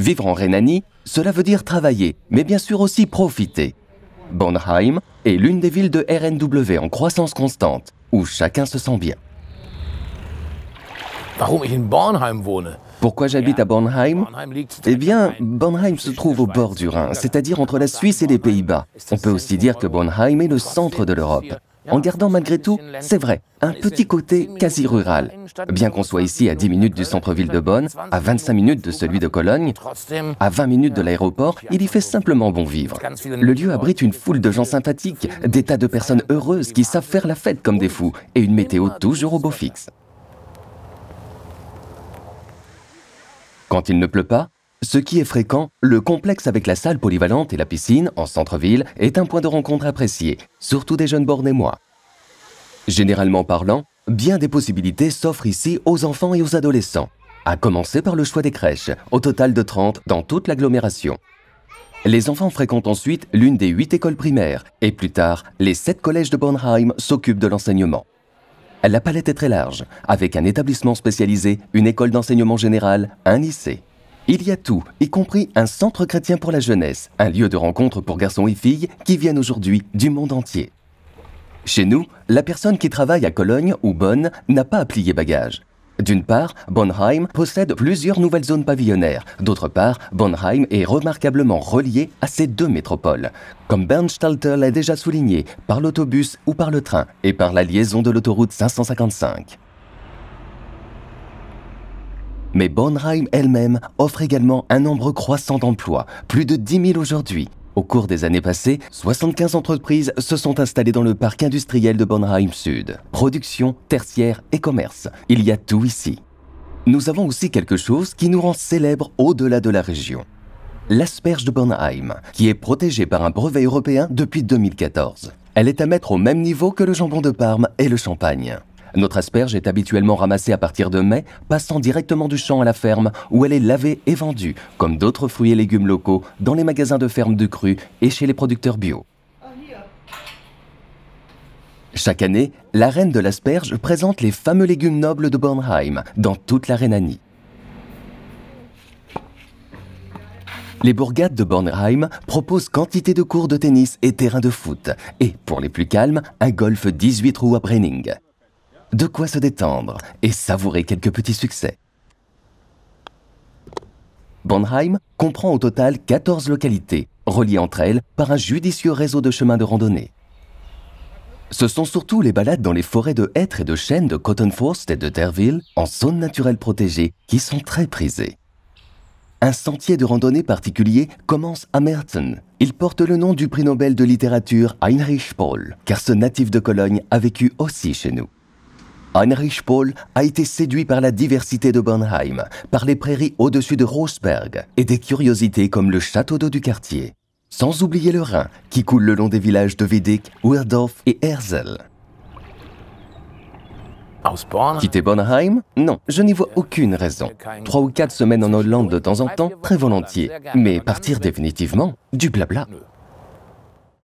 Vivre en Rhénanie, cela veut dire travailler, mais bien sûr aussi profiter. Bonheim est l'une des villes de RNW en croissance constante, où chacun se sent bien. Pourquoi j'habite à Bornheim Eh bien, Bornheim se trouve au bord du Rhin, c'est-à-dire entre la Suisse et les Pays-Bas. On peut aussi dire que Bornheim est le centre de l'Europe en gardant malgré tout, c'est vrai, un petit côté quasi rural. Bien qu'on soit ici à 10 minutes du centre-ville de Bonn, à 25 minutes de celui de Cologne, à 20 minutes de l'aéroport, il y fait simplement bon vivre. Le lieu abrite une foule de gens sympathiques, des tas de personnes heureuses qui savent faire la fête comme des fous, et une météo toujours au beau fixe. Quand il ne pleut pas, ce qui est fréquent, le complexe avec la salle polyvalente et la piscine en centre-ville est un point de rencontre apprécié, surtout des jeunes et moi. Généralement parlant, bien des possibilités s'offrent ici aux enfants et aux adolescents, à commencer par le choix des crèches, au total de 30 dans toute l'agglomération. Les enfants fréquentent ensuite l'une des 8 écoles primaires et plus tard, les 7 collèges de Bornheim s'occupent de l'enseignement. La palette est très large, avec un établissement spécialisé, une école d'enseignement général, un lycée. Il y a tout, y compris un centre chrétien pour la jeunesse, un lieu de rencontre pour garçons et filles qui viennent aujourd'hui du monde entier. Chez nous, la personne qui travaille à Cologne ou Bonn n'a pas à plier bagages. D'une part, Bonnheim possède plusieurs nouvelles zones pavillonnaires. D'autre part, Bonnheim est remarquablement relié à ces deux métropoles. Comme Bernstalter l'a déjà souligné, par l'autobus ou par le train, et par la liaison de l'autoroute 555. Mais Bornheim elle-même offre également un nombre croissant d'emplois, plus de 10 000 aujourd'hui. Au cours des années passées, 75 entreprises se sont installées dans le parc industriel de Bornheim Sud. Production, tertiaire et commerce, il y a tout ici. Nous avons aussi quelque chose qui nous rend célèbres au-delà de la région. L'asperge de Bornheim, qui est protégée par un brevet européen depuis 2014. Elle est à mettre au même niveau que le jambon de Parme et le champagne. Notre asperge est habituellement ramassée à partir de mai, passant directement du champ à la ferme, où elle est lavée et vendue, comme d'autres fruits et légumes locaux, dans les magasins de ferme de crue et chez les producteurs bio. Chaque année, la reine de l'asperge présente les fameux légumes nobles de Bornheim, dans toute la Rhénanie. Les bourgades de Bornheim proposent quantité de cours de tennis et terrains de foot, et pour les plus calmes, un golf 18 roues à Brenning. De quoi se détendre et savourer quelques petits succès. Bornheim comprend au total 14 localités, reliées entre elles par un judicieux réseau de chemins de randonnée. Ce sont surtout les balades dans les forêts de hêtres et de chênes de Cotton Forest et de Derville, en zone naturelle protégée, qui sont très prisées. Un sentier de randonnée particulier commence à Merten. Il porte le nom du prix Nobel de littérature Heinrich Paul, car ce natif de Cologne a vécu aussi chez nous. Heinrich Paul a été séduit par la diversité de Bornheim, par les prairies au-dessus de Rosberg et des curiosités comme le château d'eau du quartier. Sans oublier le Rhin, qui coule le long des villages de Wiedeck, Werdorf et Herzl. Quitter Bornheim Non, je n'y vois aucune raison. Trois ou quatre semaines en Hollande de temps en temps, très volontiers. Mais partir définitivement Du blabla.